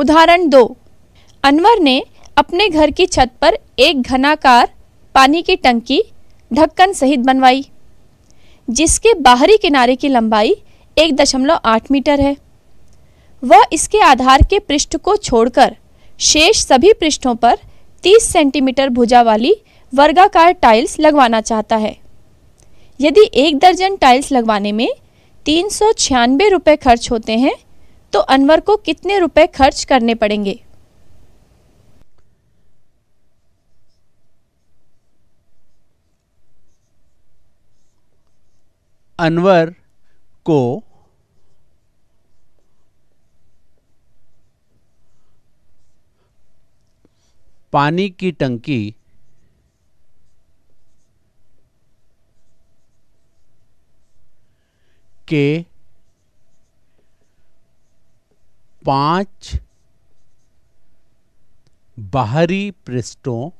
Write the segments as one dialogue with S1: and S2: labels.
S1: उदाहरण दो अनवर ने अपने घर की छत पर एक घनाकार पानी की टंकी ढक्कन सहित बनवाई जिसके बाहरी किनारे की लंबाई एक दशमलव आठ मीटर है वह इसके आधार के पृष्ठ को छोड़कर शेष सभी पृष्ठों पर तीस सेंटीमीटर भुजा वाली वर्गाकार टाइल्स लगवाना चाहता है यदि एक दर्जन टाइल्स लगवाने में तीन सौ छियानबे रुपये खर्च होते हैं तो अनवर को कितने रुपए खर्च करने पड़ेंगे अनवर को पानी की टंकी के पांच बाहरी पृष्ठों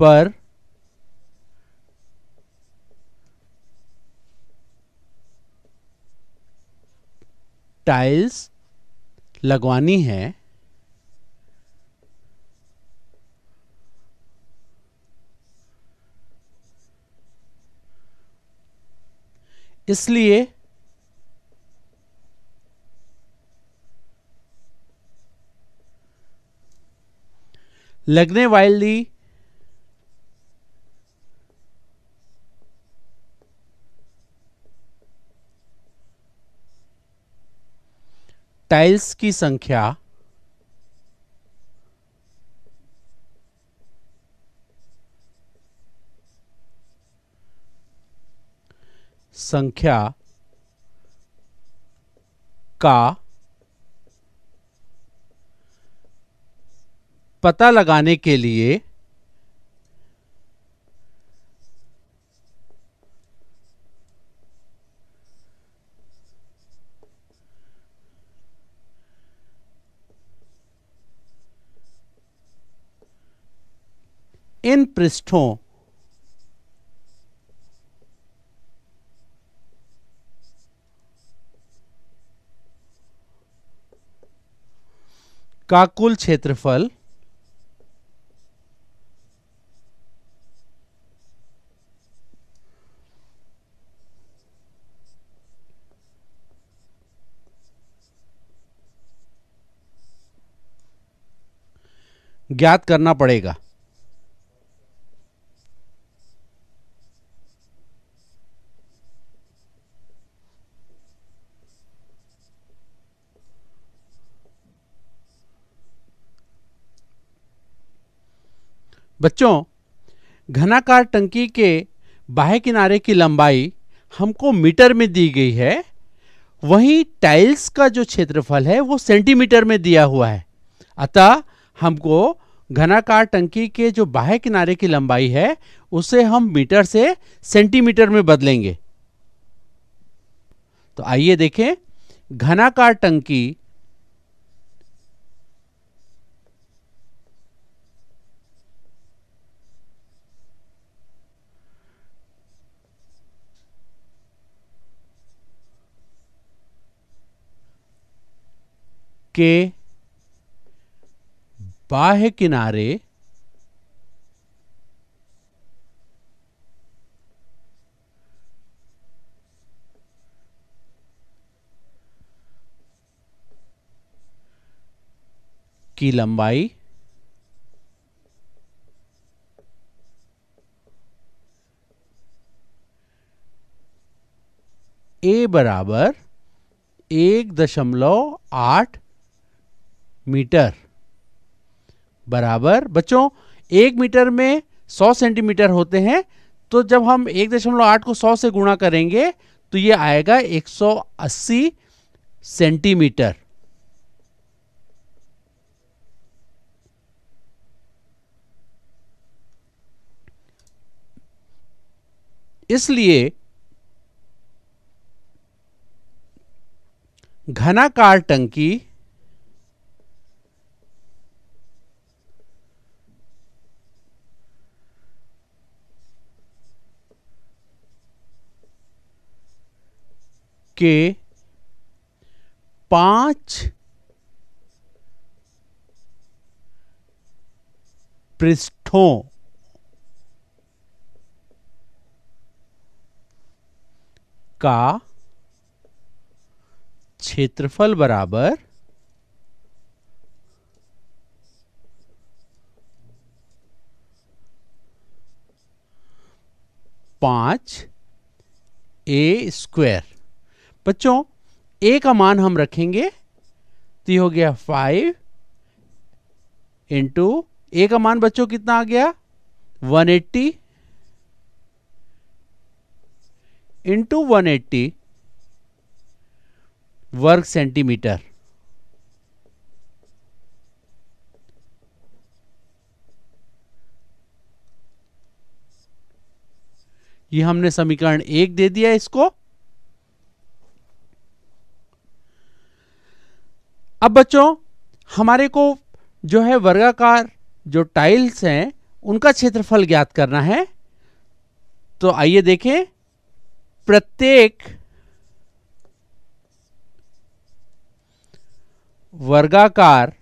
S1: पर टाइल्स लगवानी है इसलिए लगने वाली टाइल्स की संख्या संख्या का पता लगाने के लिए इन पृष्ठों का कुल क्षेत्रफल ज्ञात करना पड़ेगा बच्चों घनाकार टंकी के बाह्य किनारे की लंबाई हमको मीटर में दी गई है वहीं टाइल्स का जो क्षेत्रफल है वो सेंटीमीटर में दिया हुआ है अतः हमको घनाकार टंकी के जो बाह्य किनारे की लंबाई है उसे हम मीटर से सेंटीमीटर में बदलेंगे तो आइए देखें घनाकार टंकी के बाह्य किनारे की लंबाई ए बराबर एक दशमलव आठ मीटर बराबर बच्चों एक मीटर में सौ सेंटीमीटर होते हैं तो जब हम एक दशमलव आठ को सौ से गुणा करेंगे तो ये आएगा एक सौ अस्सी सेंटीमीटर इसलिए घनाकार टंकी के पांच पृष्ठों का क्षेत्रफल बराबर पांच ए स्क्वायर बच्चों ए का मान हम रखेंगे तो ये हो गया फाइव इंटू ए का मान बच्चों कितना आ गया one eighty into one eighty वर्ग सेंटीमीटर ये हमने समीकरण एक दे दिया इसको अब बच्चों हमारे को जो है वर्गाकार जो टाइल्स हैं उनका क्षेत्रफल ज्ञात करना है तो आइए देखें प्रत्येक वर्गाकार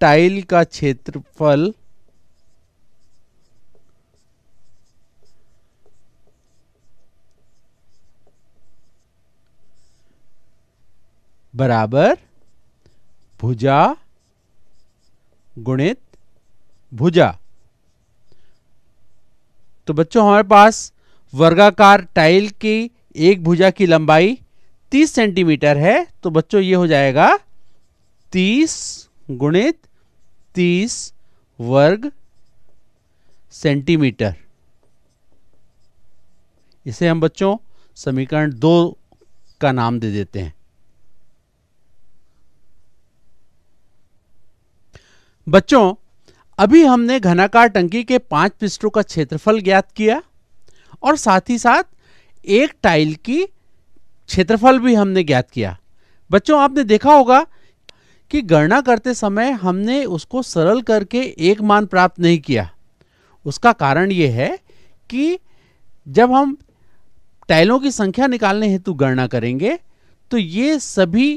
S1: टाइल का क्षेत्रफल बराबर भुजा गुणित भुजा तो बच्चों हमारे पास वर्गाकार टाइल की एक भुजा की लंबाई 30 सेंटीमीटर है तो बच्चों ये हो जाएगा 30 गुणित 30 वर्ग सेंटीमीटर इसे हम बच्चों समीकरण दो का नाम दे देते हैं बच्चों अभी हमने घनाकार टंकी के पांच पिस्टों का क्षेत्रफल ज्ञात किया और साथ ही साथ एक टाइल की क्षेत्रफल भी हमने ज्ञात किया बच्चों आपने देखा होगा कि गणना करते समय हमने उसको सरल करके एक मान प्राप्त नहीं किया उसका कारण यह है कि जब हम टाइलों की संख्या निकालने हेतु गणना करेंगे तो ये सभी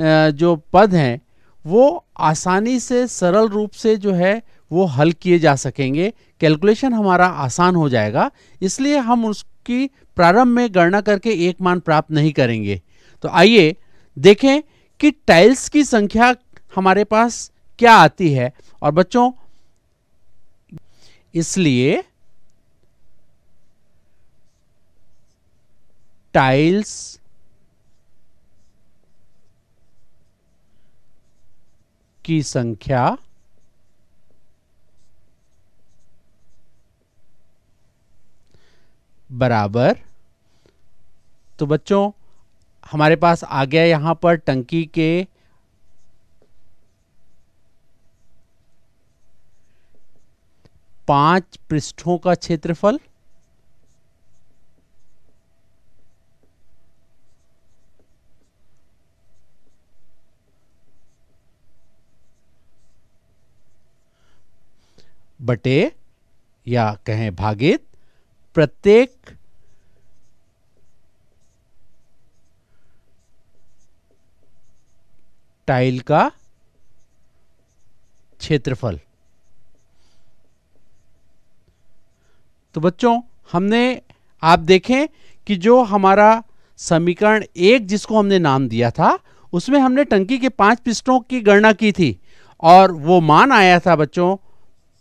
S1: जो पद हैं वो आसानी से सरल रूप से जो है वो हल किए जा सकेंगे कैलकुलेशन हमारा आसान हो जाएगा इसलिए हम उसकी प्रारंभ में गणना करके एक मान प्राप्त नहीं करेंगे तो आइए देखें कि टाइल्स की संख्या हमारे पास क्या आती है और बच्चों इसलिए टाइल्स की संख्या बराबर तो बच्चों हमारे पास आ गया यहां पर टंकी के पांच पृष्ठों का क्षेत्रफल बटे या कहें भागित प्रत्येक टाइल का क्षेत्रफल तो बच्चों हमने आप देखें कि जो हमारा समीकरण एक जिसको हमने नाम दिया था उसमें हमने टंकी के पांच पिस्टों की गणना की थी और वो मान आया था बच्चों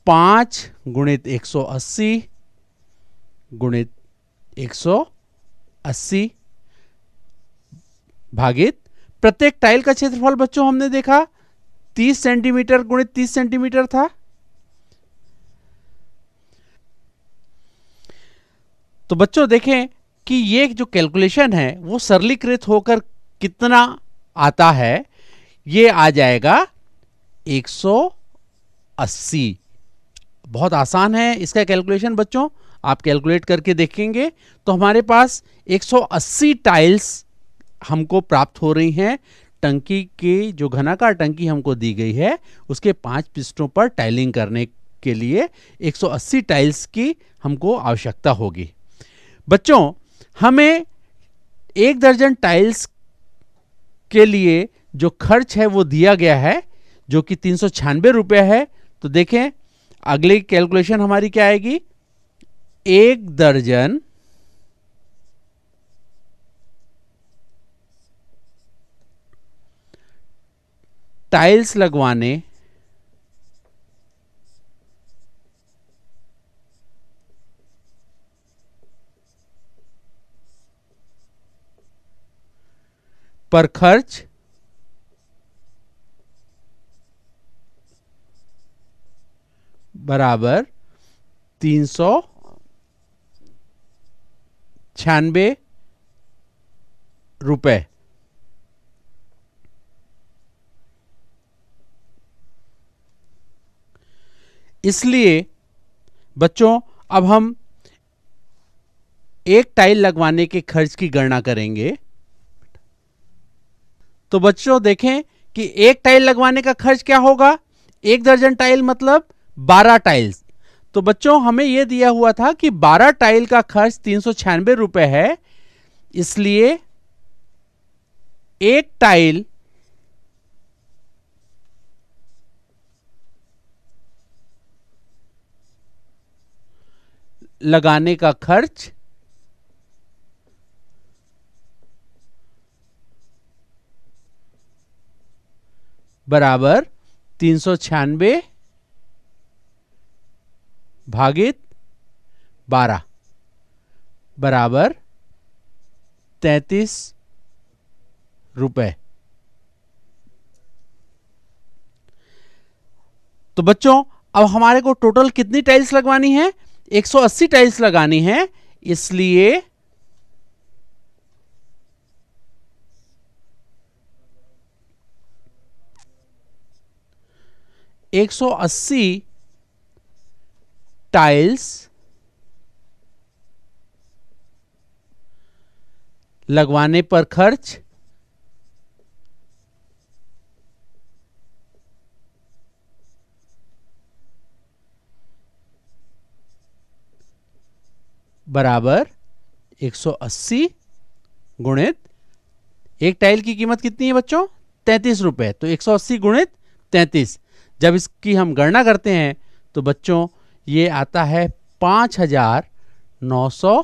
S1: पांच गुणित एक सौ अस्सी गुणित एक सौ अस्सी भागित प्रत्येक टाइल का क्षेत्रफल बच्चों हमने देखा तीस सेंटीमीटर गुणित तीस सेंटीमीटर था तो बच्चों देखें कि ये जो कैलकुलेशन है वो सरलीकृत होकर कितना आता है ये आ जाएगा 180 बहुत आसान है इसका कैलकुलेशन बच्चों आप कैलकुलेट करके देखेंगे तो हमारे पास 180 टाइल्स हमको प्राप्त हो रही हैं टंकी की जो घनाकार टंकी हमको दी गई है उसके पांच पिस्टों पर टाइलिंग करने के लिए 180 टाइल्स की हमको आवश्यकता होगी बच्चों हमें एक दर्जन टाइल्स के लिए जो खर्च है वो दिया गया है जो कि तीन सौ है तो देखें अगली कैलकुलेशन हमारी क्या आएगी एक दर्जन टाइल्स लगवाने पर खर्च बराबर तीन सौ छियानबे रुपये इसलिए बच्चों अब हम एक टाइल लगवाने के खर्च की गणना करेंगे तो बच्चों देखें कि एक टाइल लगवाने का खर्च क्या होगा एक दर्जन टाइल मतलब बारह टाइल्स तो बच्चों हमें यह दिया हुआ था कि बारह टाइल का खर्च तीन सौ छियानवे रुपए है इसलिए एक टाइल लगाने का खर्च बराबर तीन सौ छियानबे भागित बारह बराबर तैतीस रुपए तो बच्चों अब हमारे को टोटल कितनी टाइल्स लगवानी है 180 टाइल्स लगानी है इसलिए एक सौ अस्सी टाइल्स लगवाने पर खर्च बराबर 180 गुणित एक टाइल की कीमत कितनी है बच्चों तैतीस रुपए तो 180 गुणित तैतीस जब इसकी हम गणना करते हैं तो बच्चों ये आता है पाँच हजार नौ सौ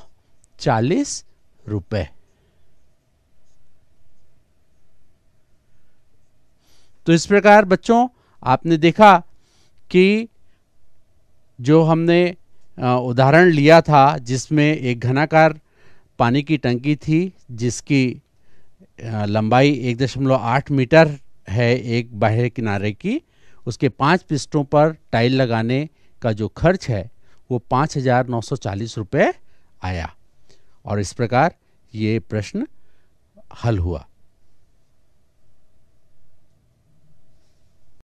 S1: चालीस रुपये तो इस प्रकार बच्चों आपने देखा कि जो हमने उदाहरण लिया था जिसमें एक घनाकार पानी की टंकी थी जिसकी लंबाई एक दशमलव आठ मीटर है एक बाहर किनारे की उसके पांच पिस्टों पर टाइल लगाने का जो खर्च है वो पाँच हजार नौ सौ चालीस रुपये आया और इस प्रकार ये प्रश्न हल हुआ